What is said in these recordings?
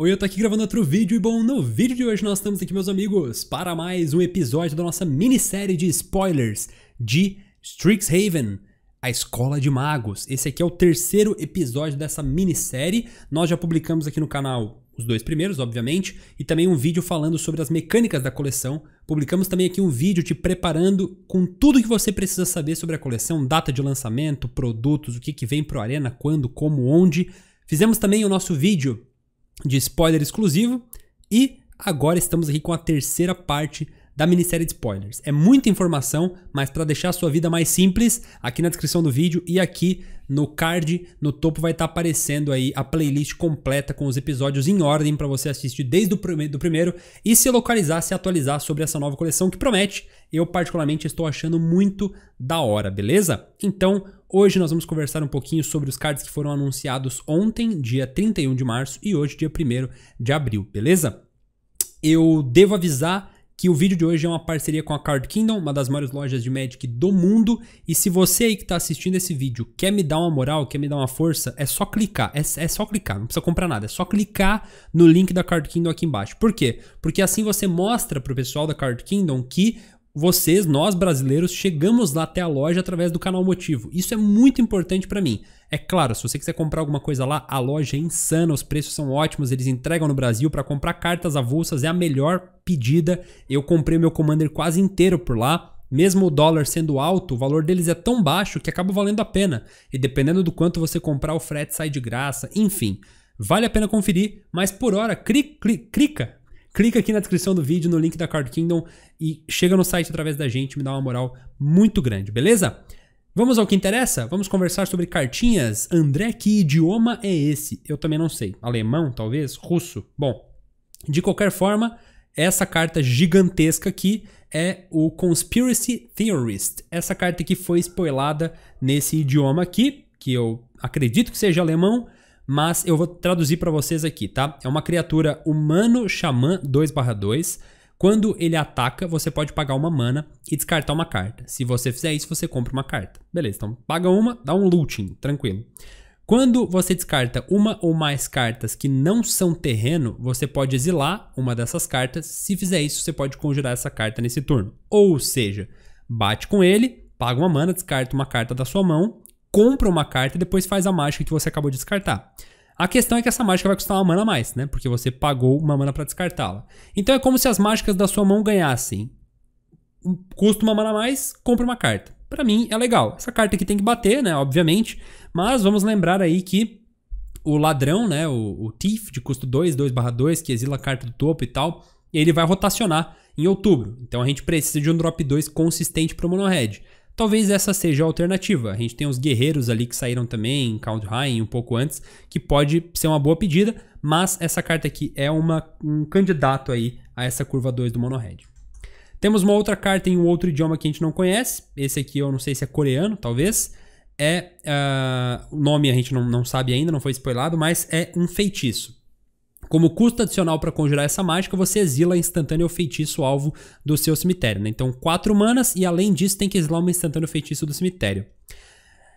Oi, eu tô aqui gravando outro vídeo e bom, no vídeo de hoje nós estamos aqui, meus amigos, para mais um episódio da nossa minissérie de spoilers de Strixhaven, a Escola de Magos. Esse aqui é o terceiro episódio dessa minissérie. Nós já publicamos aqui no canal os dois primeiros, obviamente, e também um vídeo falando sobre as mecânicas da coleção. Publicamos também aqui um vídeo te preparando com tudo que você precisa saber sobre a coleção, data de lançamento, produtos, o que, que vem pro Arena, quando, como, onde. Fizemos também o nosso vídeo de spoiler exclusivo. E agora estamos aqui com a terceira parte da minissérie de spoilers. É muita informação, mas para deixar a sua vida mais simples, aqui na descrição do vídeo e aqui no card, no topo vai estar tá aparecendo aí a playlist completa com os episódios em ordem para você assistir desde o prime do primeiro e se localizar, se atualizar sobre essa nova coleção que promete. Eu particularmente estou achando muito da hora, beleza? Então, hoje nós vamos conversar um pouquinho sobre os cards que foram anunciados ontem, dia 31 de março e hoje dia 1 de abril, beleza? Eu devo avisar que o vídeo de hoje é uma parceria com a Card Kingdom, uma das maiores lojas de Magic do mundo. E se você aí que está assistindo esse vídeo quer me dar uma moral, quer me dar uma força, é só clicar, é, é, só clicar, não precisa comprar nada, é só clicar no link da Card Kingdom aqui embaixo. Por quê? Porque assim você mostra pro pessoal da Card Kingdom que vocês, nós brasileiros, chegamos lá até a loja através do canal Motivo. Isso é muito importante para mim. É claro, se você quiser comprar alguma coisa lá, a loja é insana, os preços são ótimos, eles entregam no Brasil. Para comprar cartas avulsas é a melhor pedida. Eu comprei meu Commander quase inteiro por lá. Mesmo o dólar sendo alto, o valor deles é tão baixo que acaba valendo a pena. E dependendo do quanto você comprar, o frete sai de graça, enfim. Vale a pena conferir, mas por hora, cri, cri, clica clica aqui na descrição do vídeo no link da Card Kingdom e chega no site através da gente, me dá uma moral muito grande, beleza? Vamos ao que interessa? Vamos conversar sobre cartinhas. André, que idioma é esse? Eu também não sei. Alemão, talvez? Russo? Bom, de qualquer forma, essa carta gigantesca aqui é o Conspiracy Theorist. Essa carta aqui foi spoilada nesse idioma aqui, que eu acredito que seja alemão, mas eu vou traduzir para vocês aqui, tá? É uma criatura humano xamã 2/2. Quando ele ataca, você pode pagar uma mana e descartar uma carta. Se você fizer isso, você compra uma carta. Beleza, então paga uma, dá um looting, tranquilo. Quando você descarta uma ou mais cartas que não são terreno, você pode exilar uma dessas cartas. Se fizer isso, você pode conjurar essa carta nesse turno. Ou seja, bate com ele, paga uma mana, descarta uma carta da sua mão compra uma carta e depois faz a mágica que você acabou de descartar. A questão é que essa mágica vai custar uma mana a mais, né? Porque você pagou uma mana para descartá-la. Então é como se as mágicas da sua mão ganhassem. Custa uma mana a mais, compra uma carta. Para mim é legal. Essa carta aqui tem que bater, né? Obviamente. Mas vamos lembrar aí que o ladrão, né? O, o Thief de custo 2, 2 barra 2, que exila a carta do topo e tal. Ele vai rotacionar em outubro. Então a gente precisa de um drop 2 consistente para o Mono Red. Talvez essa seja a alternativa. A gente tem os guerreiros ali que saíram também, Kaldheim um pouco antes, que pode ser uma boa pedida, mas essa carta aqui é uma, um candidato aí a essa curva 2 do Monohead. Temos uma outra carta em um outro idioma que a gente não conhece. Esse aqui eu não sei se é coreano, talvez. É. Uh, o nome a gente não, não sabe ainda, não foi spoilado, mas é um feitiço. Como custo adicional para conjurar essa mágica, você exila instantâneo ou feitiço alvo do seu cemitério. Né? Então, quatro manas e além disso tem que exilar uma instantâneo feitiço do cemitério.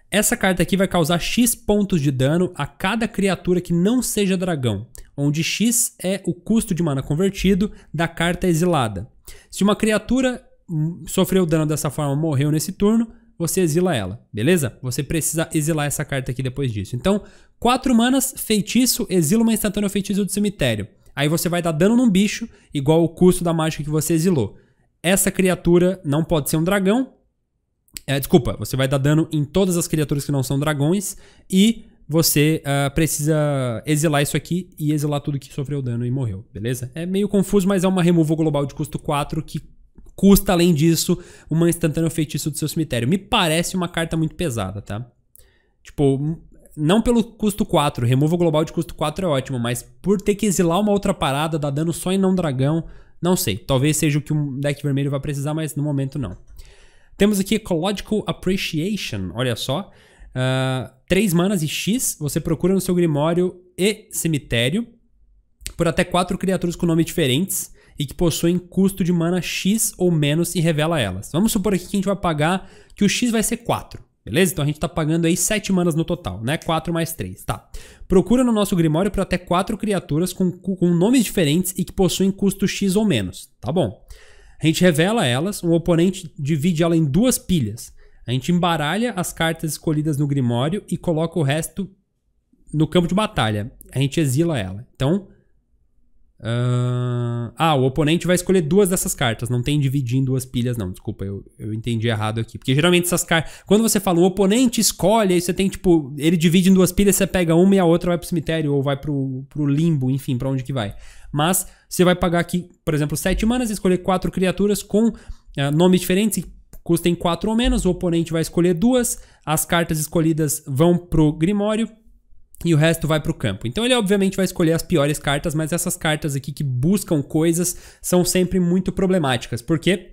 Essa carta aqui vai causar X pontos de dano a cada criatura que não seja dragão, onde X é o custo de mana convertido da carta exilada. Se uma criatura hum, sofreu dano dessa forma morreu nesse turno, você exila ela, beleza? Você precisa exilar essa carta aqui depois disso. Então, quatro manas, feitiço, exila uma instantânea feitiço do cemitério. Aí você vai dar dano num bicho, igual o custo da mágica que você exilou. Essa criatura não pode ser um dragão. É, desculpa, você vai dar dano em todas as criaturas que não são dragões. E você uh, precisa exilar isso aqui e exilar tudo que sofreu dano e morreu, beleza? É meio confuso, mas é uma removal global de custo 4 que Custa, além disso, uma instantânea feitiço do seu cemitério. Me parece uma carta muito pesada, tá? Tipo, não pelo custo 4. Remova global de custo 4 é ótimo, mas por ter que exilar uma outra parada, dá dano só em não dragão, não sei. Talvez seja o que um deck vermelho vai precisar, mas no momento não. Temos aqui Ecological Appreciation, olha só. Uh, ah, 3 manas e X, você procura no seu Grimório e Cemitério por até 4 criaturas com nomes diferentes e que possuem custo de mana X ou menos e revela elas. Vamos supor aqui que a gente vai pagar que o X vai ser 4. Beleza? Então a gente está pagando aí 7 manas no total, né? 4 mais 3, tá. Procura no nosso Grimório para até 4 criaturas com, com nomes diferentes e que possuem custo X ou menos, tá bom? A gente revela elas, um oponente divide ela em duas pilhas. A gente embaralha as cartas escolhidas no Grimório e coloca o resto no campo de batalha. A gente exila ela. Então, Uh... Ah, o oponente vai escolher duas dessas cartas. Não tem dividir em duas pilhas, não. Desculpa, eu, eu entendi errado aqui. Porque geralmente essas cartas. Quando você fala o oponente escolhe, aí você tem tipo. Ele divide em duas pilhas, você pega uma e a outra vai pro cemitério ou vai pro, pro limbo, enfim, para onde que vai. Mas você vai pagar aqui, por exemplo, sete manas, escolher quatro criaturas com uh, nomes diferentes e custem quatro ou menos. O oponente vai escolher duas. As cartas escolhidas vão pro Grimório e o resto vai para o campo. Então ele obviamente vai escolher as piores cartas, mas essas cartas aqui que buscam coisas são sempre muito problemáticas, porque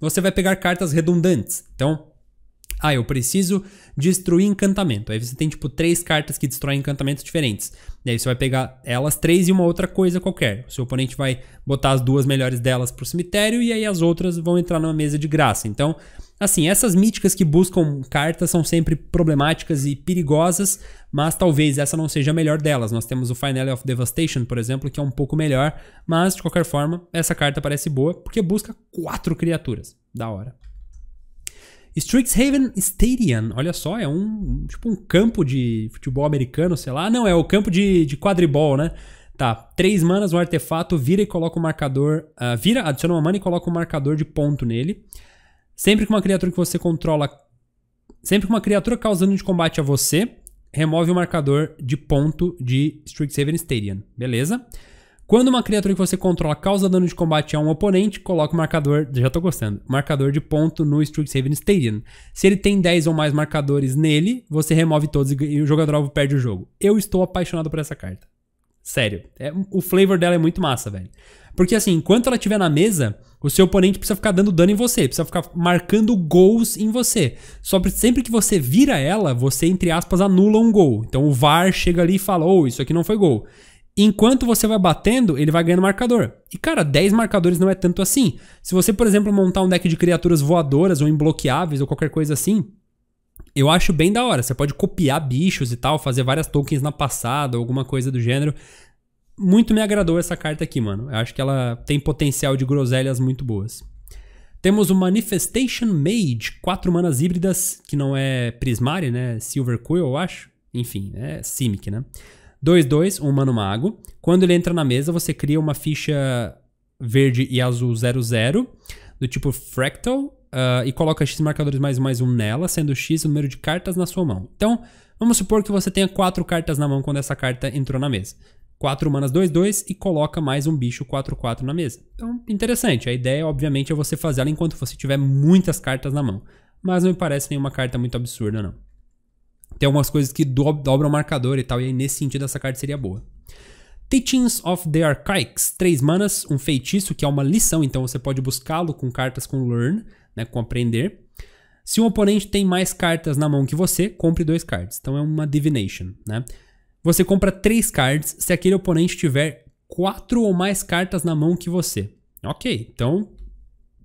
você vai pegar cartas redundantes. Então, ah, eu preciso destruir encantamento. Aí você tem tipo três cartas que destroem encantamentos diferentes. E aí você vai pegar elas três e uma outra coisa qualquer. O seu oponente vai botar as duas melhores delas para o cemitério e aí as outras vão entrar numa mesa de graça. Então, Assim, essas míticas que buscam cartas são sempre problemáticas e perigosas, mas talvez essa não seja a melhor delas. Nós temos o Finale of Devastation, por exemplo, que é um pouco melhor, mas de qualquer forma, essa carta parece boa porque busca quatro criaturas. Da hora. Strixhaven Stadium, olha só, é um tipo um campo de futebol americano, sei lá. Não, é o campo de, de quadribol, né? Tá, três manas, um artefato, vira e coloca o marcador. Uh, vira, adiciona uma mana e coloca o marcador de ponto nele. Sempre que uma criatura que você controla. Sempre que uma criatura causando de combate a você, remove o marcador de ponto de Strixhaven Stadium. Beleza? Quando uma criatura que você controla causa dano de combate a um oponente, coloca o marcador, já tô gostando, marcador de ponto no Strixhaven Stadium. Se ele tem 10 ou mais marcadores nele, você remove todos e o jogador alvo perde o jogo. Eu estou apaixonado por essa carta. Sério. É, o flavor dela é muito massa, velho. Porque assim, enquanto ela estiver na mesa, o seu oponente precisa ficar dando dano em você, precisa ficar marcando gols em você. Só que sempre que você vira ela, você, entre aspas, anula um gol. Então o VAR chega ali e fala: oh, isso aqui não foi gol. Enquanto você vai batendo, ele vai ganhando marcador. E cara, 10 marcadores não é tanto assim. Se você, por exemplo, montar um deck de criaturas voadoras ou imbloqueáveis ou qualquer coisa assim, eu acho bem da hora. Você pode copiar bichos e tal, fazer várias tokens na passada, alguma coisa do gênero muito me agradou essa carta aqui, mano. Eu acho que ela tem potencial de groselhas muito boas. Temos o Manifestation Mage, quatro manas híbridas, que não é Prismari, né? Silver Quill, eu acho. Enfim, é Simic, né? 2-2, um Mano Mago. Quando ele entra na mesa, você cria uma ficha verde e azul 00, do tipo Fractal, uh, e coloca X marcadores mais mais um nela, sendo X o número de cartas na sua mão. Então, vamos supor que você tenha quatro cartas na mão quando essa carta entrou na mesa. 4 manas 2, 2 e coloca mais um bicho 4, 4 na mesa. Então, interessante. A ideia, obviamente, é você fazer ela enquanto você tiver muitas cartas na mão. Mas não me parece nenhuma carta muito absurda, não. Tem algumas coisas que do dobram o marcador e tal, e aí nesse sentido essa carta seria boa. Teachings of the Archaics, 3 manas, um feitiço que é uma lição, então você pode buscá-lo com cartas com learn, né, com aprender. Se um oponente tem mais cartas na mão que você, compre dois cards. Então é uma divination, né? Você compra três cards se aquele oponente tiver quatro ou mais cartas na mão que você. Ok, então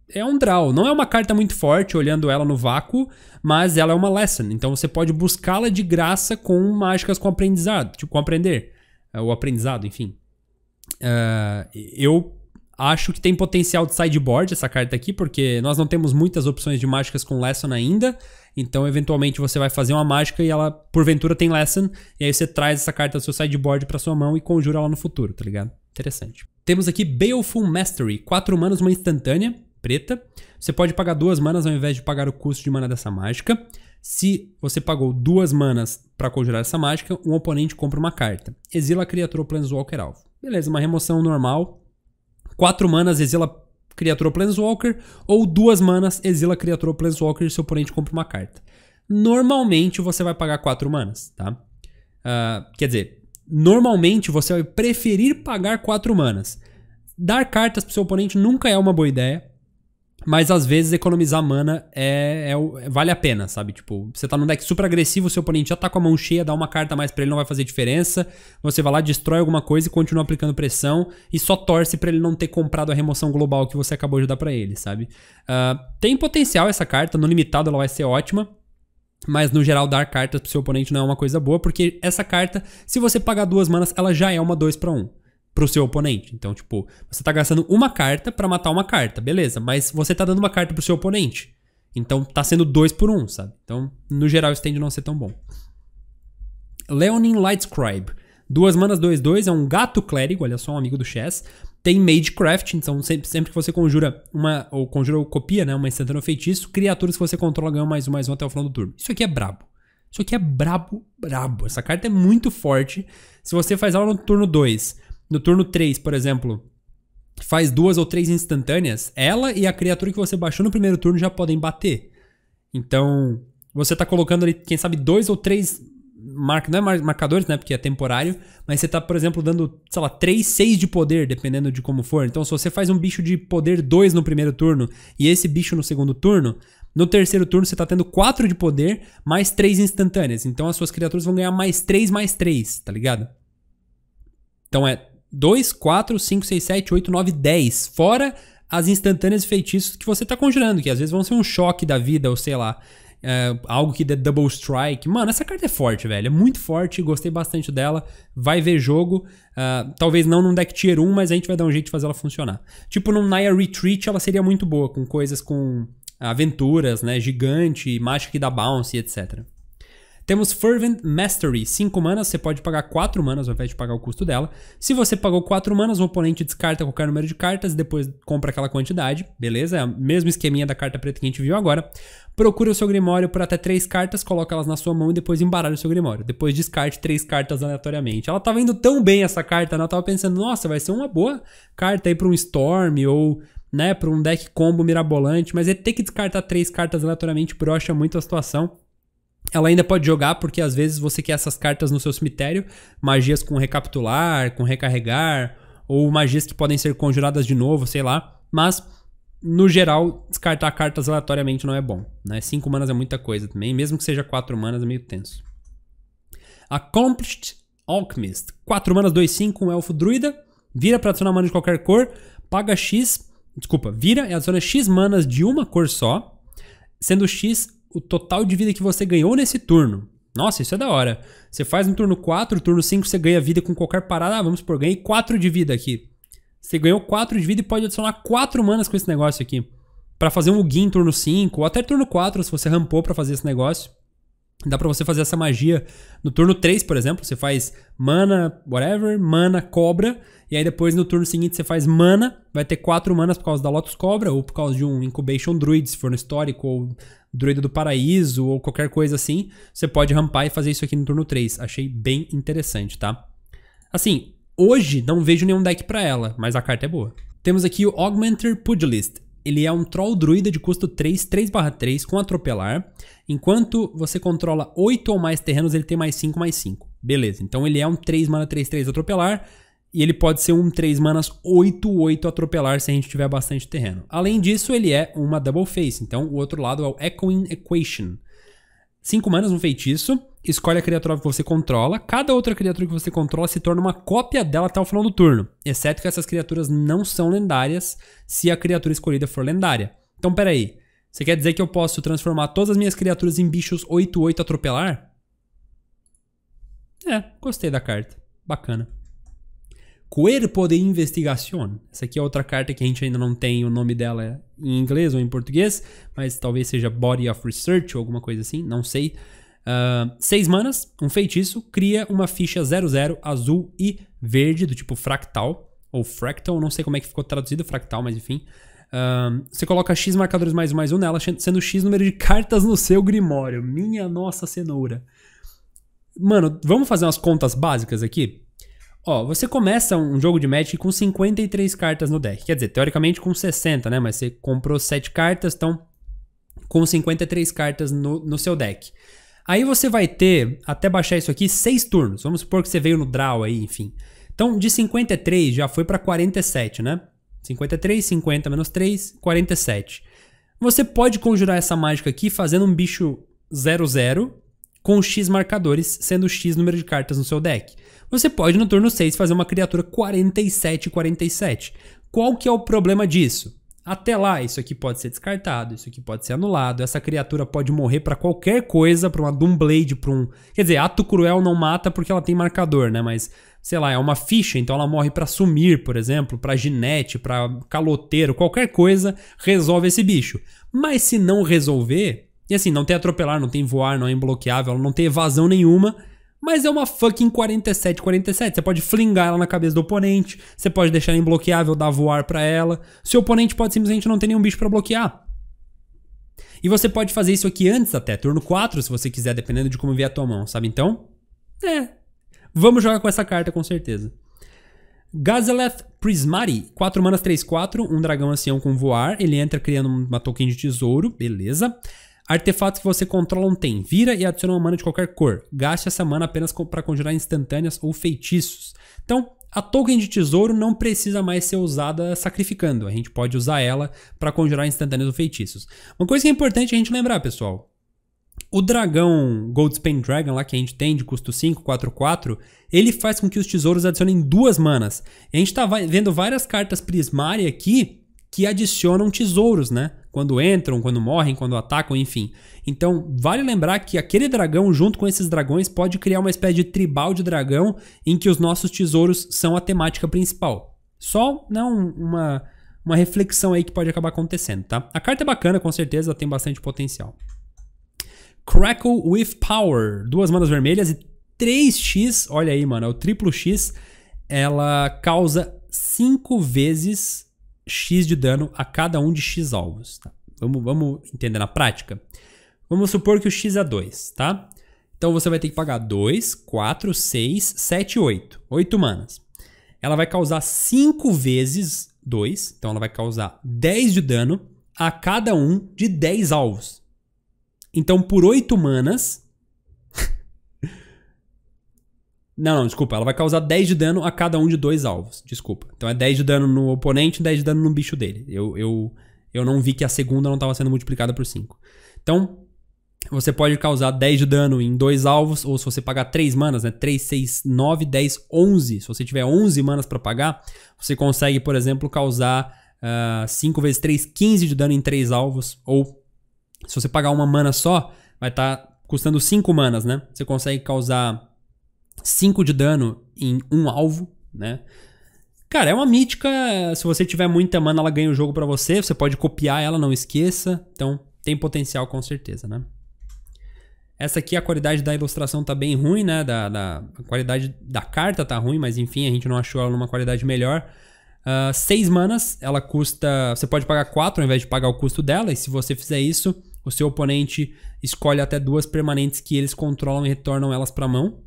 é um draw. Não é uma carta muito forte olhando ela no vácuo, mas ela é uma lesson. Então você pode buscá-la de graça com mágicas com aprendizado, tipo com aprender. É, o aprendizado, enfim. Uh, eu Acho que tem potencial de sideboard essa carta aqui, porque nós não temos muitas opções de mágicas com Lesson ainda. Então, eventualmente, você vai fazer uma mágica e ela, porventura, tem Lesson. E aí você traz essa carta do seu sideboard para sua mão e conjura ela no futuro, tá ligado? Interessante. Temos aqui Baleful Mastery. 4 manas, uma instantânea, preta. Você pode pagar duas manas ao invés de pagar o custo de mana dessa mágica. Se você pagou duas manas para conjurar essa mágica, um oponente compra uma carta. Exila a criatura ou Planeswalker alvo. Beleza, uma remoção normal, 4 manas, exila criatura Planeswalker, ou duas manas, exila criatura Planeswalker e seu oponente compra uma carta. Normalmente você vai pagar 4 manas, tá? Uh, quer dizer, normalmente você vai preferir pagar 4 manas. Dar cartas pro seu oponente nunca é uma boa ideia, mas às vezes economizar mana é, é, é, vale a pena, sabe? Tipo, você tá num deck super agressivo, seu oponente já tá com a mão cheia, dá uma carta a mais pra ele, não vai fazer diferença. Você vai lá, destrói alguma coisa e continua aplicando pressão e só torce para ele não ter comprado a remoção global que você acabou de dar para ele, sabe? Uh, tem potencial essa carta, no limitado ela vai ser ótima. Mas no geral, dar cartas pro seu oponente não é uma coisa boa, porque essa carta, se você pagar duas manas, ela já é uma 2 para 1. Um pro seu oponente. Então, tipo, você tá gastando uma carta para matar uma carta, beleza, mas você tá dando uma carta pro seu oponente. Então tá sendo dois por um, sabe? Então, no geral, isso tende a não ser tão bom. Leonin Lightscribe. Duas manas 2-2, é um gato clérigo, olha só, um amigo do Chess. Tem Magecraft, então sempre, sempre que você conjura uma, ou conjura ou copia, né, uma instantânea feitiço, criaturas que você controla ganham mais um, mais um até o final do turno. Isso aqui é brabo. Isso aqui é brabo, brabo. Essa carta é muito forte. Se você faz ela no turno 2 no turno 3, por exemplo, faz duas ou três instantâneas, ela e a criatura que você baixou no primeiro turno já podem bater. Então, você está colocando ali, quem sabe, dois ou três marca, não é marcadores, né? Porque é temporário, mas você está por exemplo, dando, sei lá, três, seis de poder, dependendo de como for. Então, se você faz um bicho de poder dois no primeiro turno e esse bicho no segundo turno, no terceiro turno você está tendo 4 de poder mais 3 instantâneas. Então, as suas criaturas vão ganhar mais 3, mais 3, tá ligado? Então, é 2, 4, 5, 6, 7, 8, 9, 10. Fora as instantâneas e feitiços que você tá conjurando, que às vezes vão ser um choque da vida, ou sei lá. É, algo que dê double strike. Mano, essa carta é forte, velho. É muito forte, gostei bastante dela. Vai ver jogo. Uh, talvez não num deck tier 1, mas a gente vai dar um jeito de fazer ela funcionar. Tipo, num Naya Retreat ela seria muito boa, com coisas com aventuras, né? Gigante, mágica que dá bounce, etc. Temos Fervent Mastery, 5 manas, você pode pagar 4 manas ao invés de pagar o custo dela. Se você pagou 4 manas, o oponente descarta qualquer número de cartas, depois compra aquela quantidade, beleza? É o mesmo esqueminha da carta preta que a gente viu agora. Procura o seu Grimório por até 3 cartas, coloca elas na sua mão e depois embaralha o seu Grimório. Depois descarte 3 cartas aleatoriamente. Ela tava indo tão bem essa carta, né? eu tava pensando, nossa, vai ser uma boa carta aí pra um Storm ou né, para um deck combo mirabolante, mas ele é ter que descartar três cartas aleatoriamente brocha muito a situação. Ela ainda pode jogar, porque às vezes você quer essas cartas no seu cemitério, magias com recapitular, com recarregar, ou magias que podem ser conjuradas de novo, sei lá. Mas, no geral, descartar cartas aleatoriamente não é bom. Né? Cinco manas é muita coisa também, mesmo que seja quatro manas é meio tenso. Accomplished Alchemist. 4 manas, 2, 5, um elfo druida. Vira para adicionar mana de qualquer cor. Paga X. Desculpa, vira e adiciona X manas de uma cor só. Sendo X o total de vida que você ganhou nesse turno. Nossa, isso é da hora. Você faz no turno 4, turno 5 você ganha vida com qualquer parada. Ah, vamos por ganhei 4 de vida aqui. Você ganhou 4 de vida e pode adicionar 4 manas com esse negócio aqui. para fazer um Gui em turno 5, ou até turno 4, se você rampou para fazer esse negócio. Dá pra você fazer essa magia no turno 3, por exemplo. Você faz mana, whatever, mana, cobra. E aí depois no turno seguinte você faz mana. Vai ter 4 manas por causa da Lotus Cobra ou por causa de um Incubation Druid, se for no histórico, ou Druida do Paraíso, ou qualquer coisa assim. Você pode rampar e fazer isso aqui no turno 3. Achei bem interessante, tá? Assim, hoje não vejo nenhum deck pra ela, mas a carta é boa. Temos aqui o Augmenter Pugilist ele é um Troll Druida de custo 3, 3/3 com atropelar. Enquanto você controla 8 ou mais terrenos, ele tem mais 5, mais 5. Beleza, então ele é um 3 mana 3, 3 atropelar. E ele pode ser um 3 manas 8, 8 atropelar se a gente tiver bastante terreno. Além disso, ele é uma double face, então o outro lado é o Echoing Equation. Cinco manas, um feitiço. Escolhe a criatura que você controla. Cada outra criatura que você controla se torna uma cópia dela até o final do turno. Exceto que essas criaturas não são lendárias se a criatura escolhida for lendária. Então, peraí. Você quer dizer que eu posso transformar todas as minhas criaturas em bichos 8-8 atropelar? É, gostei da carta. Bacana. Cuerpo de Investigación. Essa aqui é outra carta que a gente ainda não tem o nome dela é em inglês ou em português, mas talvez seja Body of Research ou alguma coisa assim, não sei. Uh, seis manas, um feitiço, cria uma ficha 00 azul e verde, do tipo fractal, ou fractal, não sei como é que ficou traduzido fractal, mas enfim. Uh, você coloca X marcadores mais um mais um nela, sendo X número de cartas no seu grimório. Minha nossa cenoura. Mano, vamos fazer umas contas básicas aqui? Ó, você começa um jogo de Magic com 53 cartas no deck. Quer dizer, teoricamente com 60, né? Mas você comprou 7 cartas, então com 53 cartas no, no seu deck. Aí você vai ter, até baixar isso aqui, 6 turnos. Vamos supor que você veio no draw aí, enfim. Então, de 53 já foi para 47, né? 53, 50 menos 3, 47. Você pode conjurar essa mágica aqui fazendo um bicho 00, com X marcadores, sendo X número de cartas no seu deck. Você pode no turno 6 fazer uma criatura 47 47. Qual que é o problema disso? Até lá, isso aqui pode ser descartado, isso aqui pode ser anulado, essa criatura pode morrer para qualquer coisa, para uma Doomblade, para um... Quer dizer, Ato Cruel não mata porque ela tem marcador, né? Mas, sei lá, é uma ficha, então ela morre para sumir, por exemplo, para ginete, para caloteiro, qualquer coisa, resolve esse bicho. Mas se não resolver, e assim, não tem atropelar, não tem voar, não é imbloqueável, não tem evasão nenhuma. Mas é uma fucking 47-47. Você pode flingar ela na cabeça do oponente, você pode deixar ela imbloqueável, dar voar para ela. Seu oponente pode simplesmente não ter nenhum bicho para bloquear. E você pode fazer isso aqui antes até, turno 4, se você quiser, dependendo de como vier a tua mão, sabe? Então, é. Vamos jogar com essa carta com certeza. Gazeleth Prismari, 4 manas 3-4, um dragão ancião com voar. Ele entra criando uma token de tesouro, beleza. Artefatos que você controla não tem. Vira e adiciona uma mana de qualquer cor. Gaste essa mana apenas para conjurar instantâneas ou feitiços. Então, a token de tesouro não precisa mais ser usada sacrificando. A gente pode usar ela para conjurar instantâneas ou feitiços. Uma coisa que é importante a gente lembrar, pessoal. O dragão Goldspain Dragon lá que a gente tem de custo 5, 4, 4, ele faz com que os tesouros adicionem duas manas. E a gente está vendo várias cartas Prismari aqui que adicionam tesouros, né? quando entram, quando morrem, quando atacam, enfim. Então, vale lembrar que aquele dragão, junto com esses dragões, pode criar uma espécie de tribal de dragão em que os nossos tesouros são a temática principal. Só não né, uma, uma reflexão aí que pode acabar acontecendo, tá? A carta é bacana, com certeza, tem bastante potencial. Crackle with Power, duas manas vermelhas e 3x, olha aí, mano, é o triplo x, ela causa 5 vezes X de dano a cada um de X alvos. Tá? Vamos, vamos entender na prática? Vamos supor que o X é 2, tá? Então você vai ter que pagar 2, 4, 6, 7, 8. 8 manas. Ela vai causar 5 vezes 2, então ela vai causar 10 de dano a cada um de 10 alvos. Então por 8 manas, Não, não, desculpa. Ela vai causar 10 de dano a cada um de dois alvos. Desculpa. Então é 10 de dano no oponente e 10 de dano no bicho dele. Eu, eu, eu não vi que a segunda não estava sendo multiplicada por 5. Então, você pode causar 10 de dano em dois alvos, ou se você pagar 3 manas, né? 3, 6, 9, 10, 11. Se você tiver 11 manas para pagar, você consegue, por exemplo, causar uh, ah, 5 vezes 3, 15 de dano em 3 alvos. Ou se você pagar uma mana só, vai estar tá custando 5 manas, né? Você consegue causar 5 de dano em um alvo, né? Cara, é uma mítica. Se você tiver muita mana, ela ganha o jogo para você. Você pode copiar ela, não esqueça. Então, tem potencial com certeza, né? Essa aqui, a qualidade da ilustração tá bem ruim, né? Da, da a qualidade da carta tá ruim, mas enfim, a gente não achou ela numa qualidade melhor. Uh, seis manas, ela custa. Você pode pagar quatro ao invés de pagar o custo dela, e se você fizer isso, o seu oponente escolhe até duas permanentes que eles controlam e retornam elas pra mão.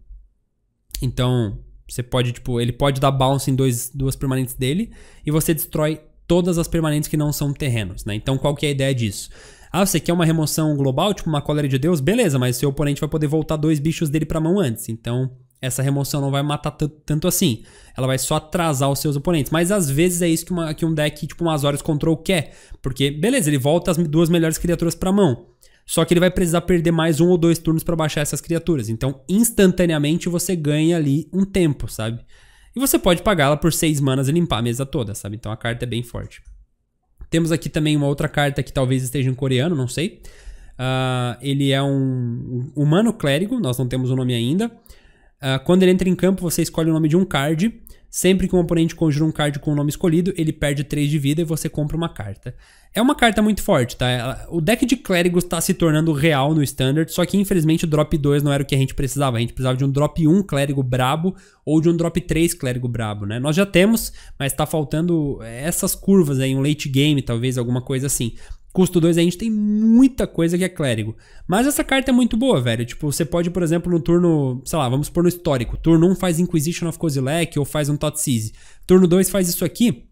Então, você pode, tipo, ele pode dar bounce em dois, duas permanentes dele e você destrói todas as permanentes que não são terrenos, né? Então, qual que é a ideia disso? Ah, você quer uma remoção global, tipo uma colera de Deus? Beleza, mas seu oponente vai poder voltar dois bichos dele pra mão antes. Então, essa remoção não vai matar tanto assim. Ela vai só atrasar os seus oponentes. Mas às vezes é isso que, uma, que um deck, tipo um azores Control quer. Porque, beleza, ele volta as duas melhores criaturas pra mão. Só que ele vai precisar perder mais um ou dois turnos para baixar essas criaturas. Então, instantaneamente você ganha ali um tempo, sabe? E você pode pagá-la por seis manas e limpar a mesa toda, sabe? Então a carta é bem forte. Temos aqui também uma outra carta que talvez esteja em coreano, não sei. Uh, ele é um humano clérigo, nós não temos o um nome ainda. Uh, quando ele entra em campo, você escolhe o nome de um card Sempre que um oponente conjura um card com o nome escolhido, ele perde 3 de vida e você compra uma carta. É uma carta muito forte, tá? O deck de clérigos está se tornando real no standard, só que infelizmente o drop 2 não era o que a gente precisava. A gente precisava de um drop 1 clérigo brabo ou de um drop 3 clérigo brabo, né? Nós já temos, mas tá faltando essas curvas aí, um late game, talvez alguma coisa assim. Custo 2 a gente tem muita coisa que é clérigo. Mas essa carta é muito boa, velho. Tipo, você pode, por exemplo, no turno, sei lá, vamos por no histórico. Turno 1 um faz Inquisition of Kozilek ou faz um Totsizi. Turno 2 faz isso aqui.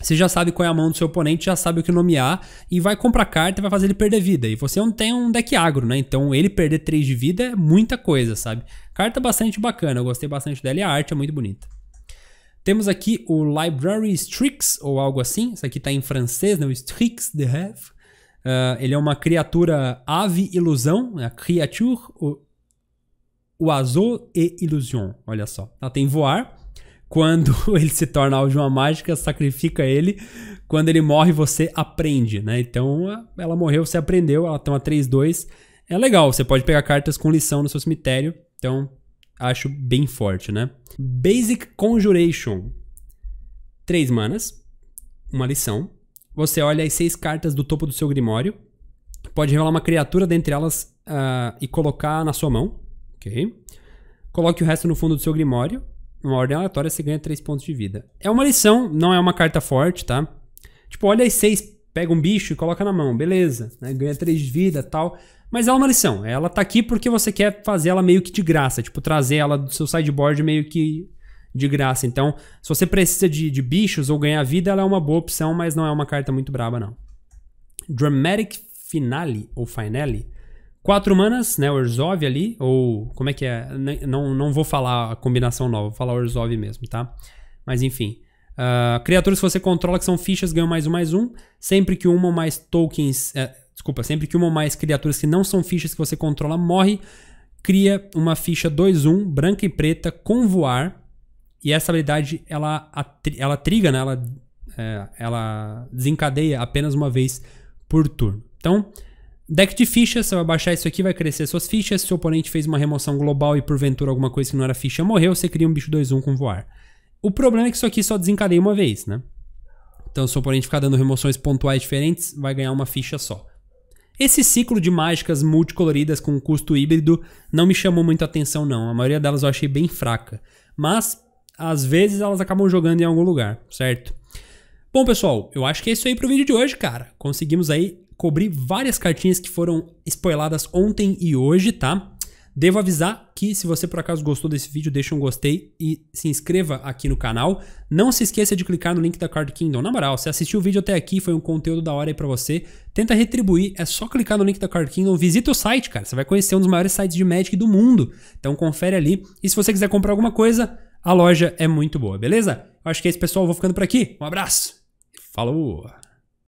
Você já sabe qual é a mão do seu oponente, já sabe o que nomear e vai comprar carta e vai fazer ele perder vida. E você não é tem um deck agro, né? Então ele perder 3 de vida é muita coisa, sabe? Carta bastante bacana, eu gostei bastante dela e a arte é muito bonita. Temos aqui o Library Strix, ou algo assim. Isso aqui está em francês, né? o Strix de Rêve. Uh, ele é uma criatura ave ilusão, né? a creature, o, o azul e ilusion. Olha só. Ela tem voar. Quando ele se torna uma mágica, sacrifica ele. Quando ele morre, você aprende, né? Então, ela morreu, você aprendeu. Ela tem uma 3-2. É legal, você pode pegar cartas com lição no seu cemitério. Então, acho bem forte, né? Basic Conjuration. Três manas, uma lição. Você olha as seis cartas do topo do seu grimório. Pode revelar uma criatura dentre elas uh, e colocar na sua mão. Ok. Coloque o resto no fundo do seu grimório. Uma ordem aleatória, você ganha três pontos de vida. É uma lição, não é uma carta forte, tá? Tipo, olha as seis, pega um bicho e coloca na mão. Beleza, né? ganha três de vida tal. Mas ela é uma lição. Ela tá aqui porque você quer fazer ela meio que de graça, tipo, trazer ela do seu sideboard meio que de graça. Então, se você precisa de, de bichos ou ganhar vida, ela é uma boa opção, mas não é uma carta muito braba, não. Dramatic Finale, ou Finale. Quatro manas, né? Orzhov ali, ou como é que é? Não, não vou falar a combinação nova, vou falar Orzhov mesmo, tá? Mas enfim. Uh, criaturas que você controla, que são fichas, ganham mais um, mais um. Sempre que uma ou mais tokens. Eh, Desculpa, sempre que uma ou mais criaturas que não são fichas que você controla morre, cria uma ficha 2-1, branca e preta, com voar. E essa habilidade, ela, ela triga, né? ela, é, ela desencadeia apenas uma vez por turno. Então, Deck de fichas, você vai baixar isso aqui, vai crescer suas fichas. Se o oponente fez uma remoção global e porventura alguma coisa que não era ficha morreu, você cria um bicho 2-1 com voar. O problema é que isso aqui só desencadeia uma vez, né? Então, se o oponente ficar dando remoções pontuais diferentes, vai ganhar uma ficha só. Esse ciclo de mágicas multicoloridas com custo híbrido não me chamou muito atenção não, a maioria delas eu achei bem fraca, mas às vezes elas acabam jogando em algum lugar, certo? Bom pessoal, eu acho que é isso aí pro vídeo de hoje, cara. Conseguimos aí cobrir várias cartinhas que foram spoiladas ontem e hoje, tá? Devo avisar que se você por acaso gostou desse vídeo, deixa um gostei e se inscreva aqui no canal. Não se esqueça de clicar no link da Card Kingdom. Na moral, se assistiu o vídeo até aqui, foi um conteúdo da hora aí pra você, tenta retribuir, é só clicar no link da Card Kingdom, visita o site, cara. Você vai conhecer um dos maiores sites de Magic do mundo. Então confere ali. E se você quiser comprar alguma coisa, a loja é muito boa, beleza? Eu acho que é isso, pessoal. Eu vou ficando por aqui. Um abraço. Falou!